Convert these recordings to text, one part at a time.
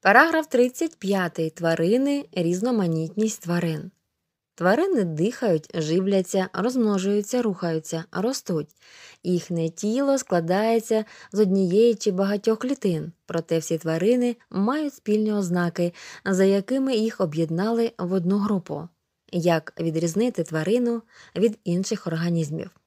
Параграф 35 тварини різноманітність тварин. Тварини дихають, живляться, розмножуються, рухаються, ростуть. Їхнє тіло складається з однієї чи багатьох клітин, проте всі тварини мають спільні ознаки, за якими їх об'єднали в одну групу. Як відрізнити тварину від інших організмів?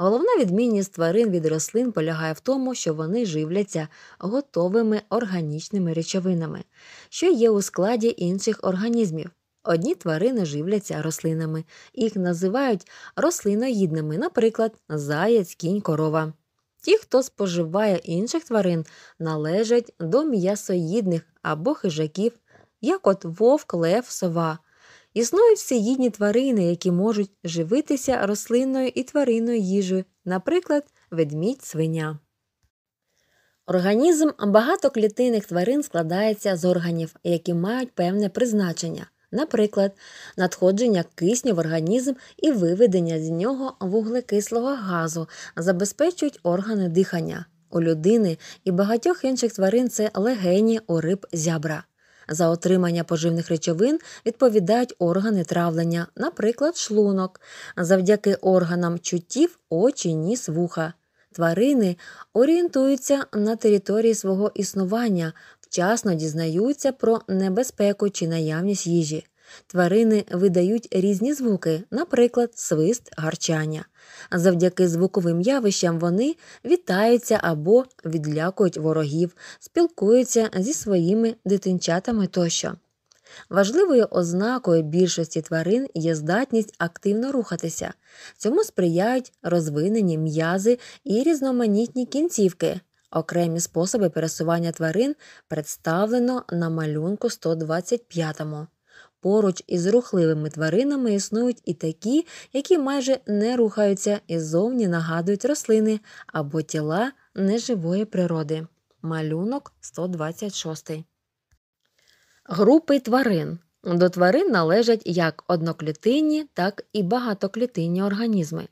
Головна відмінність тварин від рослин полягає в тому, що вони живляться готовими органічними речовинами, що є у складі інших організмів. Одні тварини живляться рослинами, їх називають рослиноїдними, наприклад, заяць, кінь, корова. Ті, хто споживає інших тварин, належать до м'ясоїдних або хижаків, як от вовк, лев, сова. Існують всеїдні тварини, які можуть живитися рослинною і тваринною їжею, наприклад, ведмідь свиня. Організм багатоклітинних тварин складається з органів, які мають певне призначення, наприклад, надходження кисню в організм і виведення з нього вуглекислого газу забезпечують органи дихання. У людини і багатьох інших тварин це легені у риб зябра. За отримання поживних речовин відповідають органи травлення, наприклад, шлунок, завдяки органам чуттів, очі, ніс, вуха. Тварини орієнтуються на території свого існування, вчасно дізнаються про небезпеку чи наявність їжі. Тварини видають різні звуки, наприклад, свист, гарчання. Завдяки звуковим явищам вони вітаються або відлякують ворогів, спілкуються зі своїми дитинчатами тощо. Важливою ознакою більшості тварин є здатність активно рухатися. Цьому сприяють розвинені м'язи і різноманітні кінцівки. Окремі способи пересування тварин представлено на малюнку 125 му Поруч із рухливими тваринами існують і такі, які майже не рухаються і зовні нагадують рослини або тіла неживої природи. Малюнок 126. Групи тварин. До тварин належать як одноклітинні, так і багатоклітинні організми.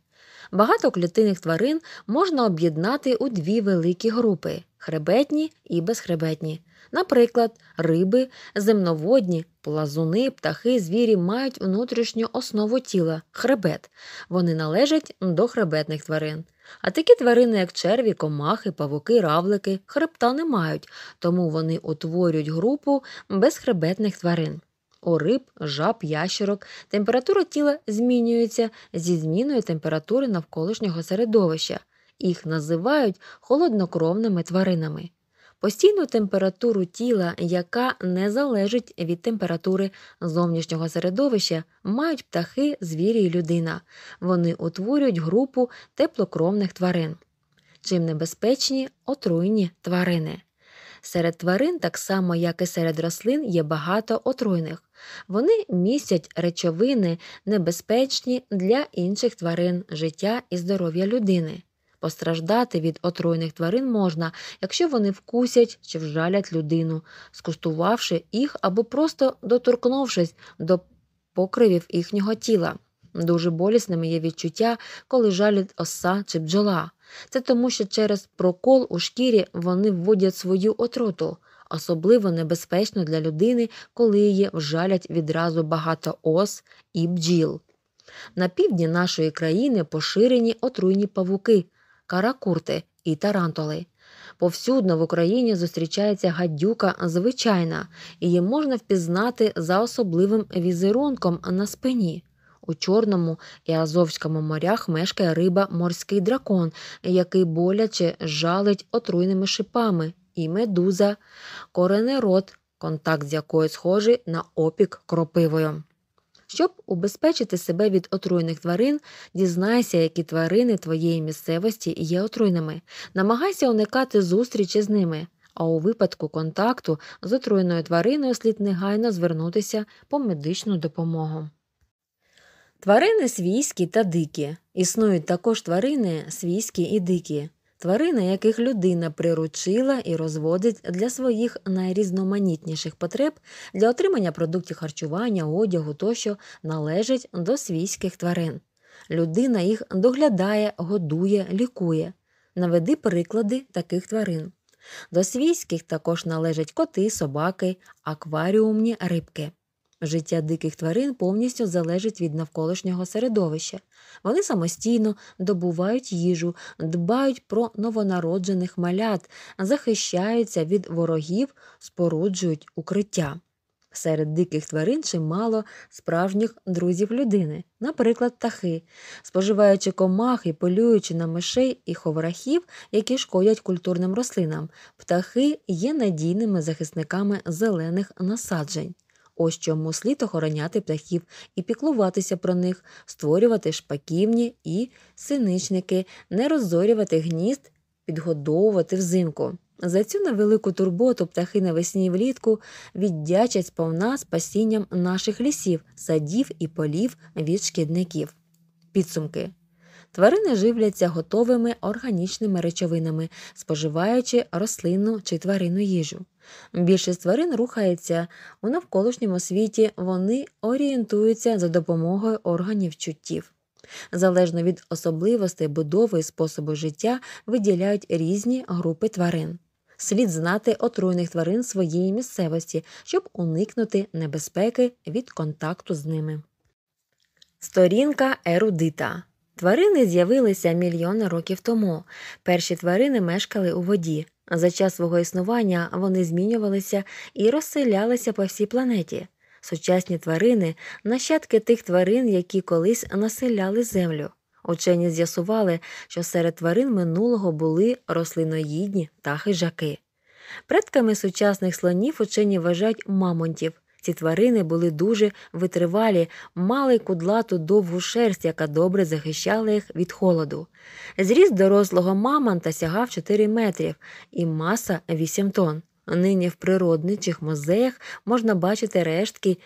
Багато клітинних тварин можна об'єднати у дві великі групи хребетні і безхребетні. Наприклад, риби, земноводні, плазуни, птахи, звірі мають внутрішню основу тіла хребет. Вони належать до хребетних тварин. А такі тварини, як черві, комахи, павуки, равлики, хребта не мають, тому вони утворюють групу безхребетних тварин ориб, жаб, ящерок. Температура тіла змінюється зі зміною температури навколишнього середовища. Їх називають холоднокровними тваринами. Постійну температуру тіла, яка не залежить від температури зовнішнього середовища, мають птахи, звірі і людина. Вони утворюють групу теплокровних тварин. Чим небезпечні отруйні тварини. Серед тварин, так само як і серед рослин, є багато отруйних. Вони містять речовини, небезпечні для інших тварин, життя і здоров'я людини. Постраждати від отруйних тварин можна, якщо вони вкусять чи вжалять людину, скуштувавши їх або просто доторкнувшись до покривів їхнього тіла. Дуже болісними є відчуття, коли жалить оса чи бджола. Це тому, що через прокол у шкірі вони вводять свою отруту, особливо небезпечно для людини, коли її вжалять відразу багато ос і бджіл. На півдні нашої країни поширені отруйні павуки, каракурти і тарантоли. Повсюдно в Україні зустрічається гадюка звичайна, її можна впізнати за особливим візерунком на спині. У Чорному і Азовському морях мешкає риба морський дракон, який боляче жалить отруйними шипами, і медуза, коренерот, контакт з якою схожий на опік кропивою. Щоб убезпечити себе від отруйних тварин, дізнайся, які тварини твоєї місцевості є отруйними. Намагайся уникати зустрічі з ними. А у випадку контакту з отруйною твариною слід негайно звернутися по медичну допомогу. Тварини свійські та дикі. Існують також тварини свійські і дикі, тварини, яких людина приручила і розводить для своїх найрізноманітніших потреб для отримання продуктів харчування, одягу тощо належать до свійських тварин. Людина їх доглядає, годує, лікує. Наведи приклади таких тварин. До свійських також належать коти, собаки, акваріумні рибки. Життя диких тварин повністю залежить від навколишнього середовища. Вони самостійно добувають їжу, дбають про новонароджених малят, захищаються від ворогів, споруджують укриття. Серед диких тварин чимало справжніх друзів людини, наприклад, птахи, споживаючи комах і полюючи на мишей і ховрахів, які шкодять культурним рослинам. Птахи є надійними захисниками зелених насаджень. Ось чому слід охороняти птахів і піклуватися про них, створювати шпаківні і синичники, не розорювати гнізд, підгодовувати взимку. За цю невелику турботу птахи навесні і влітку віддячать сповна спасінням наших лісів, садів і полів від шкідників. Підсумки. Тварини живляться готовими органічними речовинами, споживаючи рослинну чи тваринну їжу. Більшість тварин рухається у навколишньому світі, вони орієнтуються за допомогою органів чуттів. Залежно від особливостей будови і способу життя виділяють різні групи тварин. Слід знати отруйних тварин своєї місцевості, щоб уникнути небезпеки від контакту з ними. Сторінка ерудита Тварини з'явилися мільйони років тому. Перші тварини мешкали у воді. За час свого існування вони змінювалися і розселялися по всій планеті. Сучасні тварини нащадки тих тварин, які колись населяли землю. Учені з'ясували, що серед тварин минулого були рослиноїдні та хижаки. Предками сучасних слонів учені вважають мамонтів. Ці тварини були дуже витривалі, мали кудлату довгу шерсть, яка добре захищала їх від холоду. Зріст дорослого мамонта сягав 4 метрів і маса 8 тонн. Нині в природничих музеях можна бачити рештки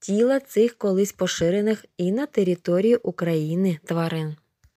тіла цих колись поширених і на території України тварин.